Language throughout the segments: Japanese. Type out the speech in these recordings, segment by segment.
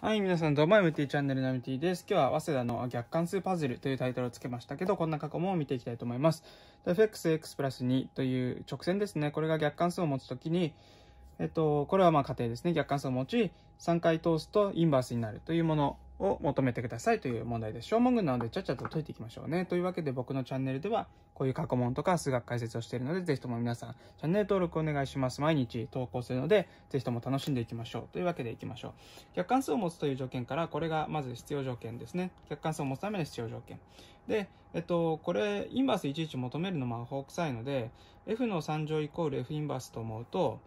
はい、皆さんどうも、MT チャンネルの MT です。今日は、早稲田の逆関数パズルというタイトルをつけましたけど、こんな過去問を見ていきたいと思います。fxx プラス2という直線ですね。これが逆関数を持つときに、えっと、これはまあ仮定ですね。逆関数を持ち、3回通すとインバースになるというものを求めてくださいという問題です。小文群なのでちゃっちゃと解いていきましょうね。というわけで僕のチャンネルではこういう過去問とか数学解説をしているので、ぜひとも皆さんチャンネル登録お願いします。毎日投稿するので、ぜひとも楽しんでいきましょう。というわけでいきましょう。客観数を持つという条件から、これがまず必要条件ですね。客観数を持つための必要条件。で、えっと、これ、インバースいちいち求めるのも魔法臭いので、f の3乗イコール f インバースと思うと、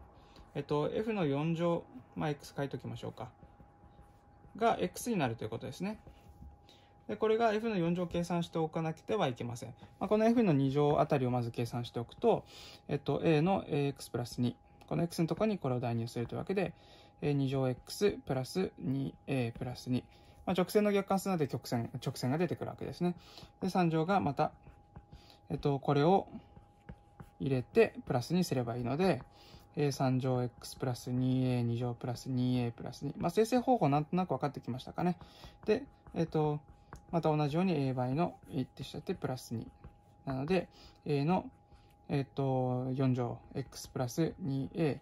えっと、f の4乗、まあ、x 書いときましょうか。が x になるということですね。でこれが f の4乗を計算しておかなくてはいけません。まあ、この f の2乗あたりをまず計算しておくと、えっと、a の ax プラス2。この x のところにこれを代入するというわけで、2乗 x プラス 2a プラス2。まあ、直線の逆関数なので曲線、直線が出てくるわけですね。で、3乗がまた、えっと、これを入れてプラスにすればいいので、3乗 x プラス 2a2 乗プラス 2a プラス2。まあ、生成方法なんとなく分かってきましたかね。で、えっ、ー、と、また同じように a 倍の1ってしちゃってプラス2。なので、a の、えっ、ー、と、4乗 x プラス 2a、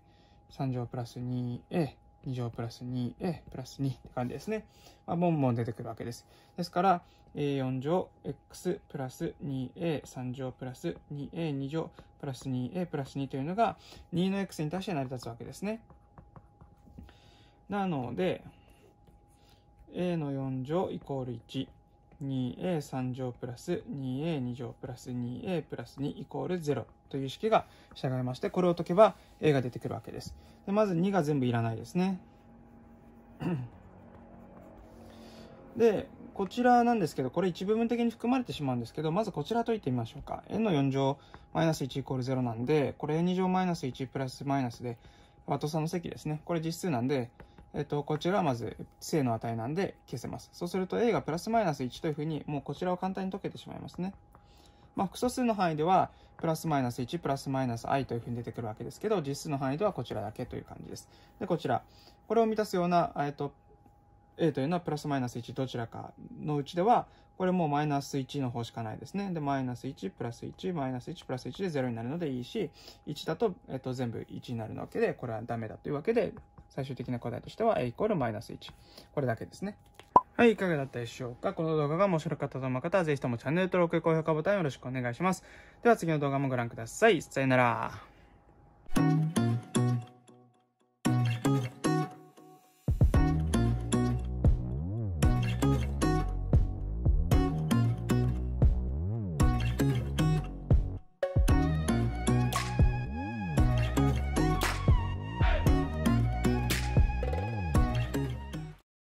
3乗プラス 2a、2乗プラス 2a プラス2って感じですね。まあ、ボンボン出てくるわけです。ですから、a4 乗 x プラス 2a3 乗プラス 2a2 乗プラス 2a プラス2というのが2の x に対して成り立つわけですね。なので、a の4乗イコール1。2a3 乗プラス 2a2 乗プラス 2a プラス2イコール0という式が従いまして、これを解けば a が出てくるわけです。でまず2が全部いらないですね。で、こちらなんですけど、これ一部分的に含まれてしまうんですけど、まずこちら解いてみましょうか。n の4乗マイナス1イコール0なんで、これ a2 乗マイナス1プラスマイナスで、ワト差の積ですね。これ実数なんで、えっと、こちらはまず正の値なんで消せます。そうすると a がプラスマイナス1というふうに、もうこちらを簡単に解けてしまいますね。まあ、複素数の範囲では、プラスマイナス1、プラスマイナス i というふうに出てくるわけですけど、実数の範囲ではこちらだけという感じです。で、こちら。これを満たすような、えっと、A というのはプラスマイナス1どちらかのうちでは、これもうマイナス1の方しかないですね。で、マイナス1、プラス1、マイナス1、プラス1で0になるのでいいし、1だと、えっと、全部1になるわけで、これはダメだというわけで、最終的な答えとしては A イコールマイナス1。これだけですね。はい、いかがだったでしょうかこの動画が面白かったと思う方は、ぜひともチャンネル登録、高評価ボタンよろしくお願いします。では次の動画もご覧ください。さよなら。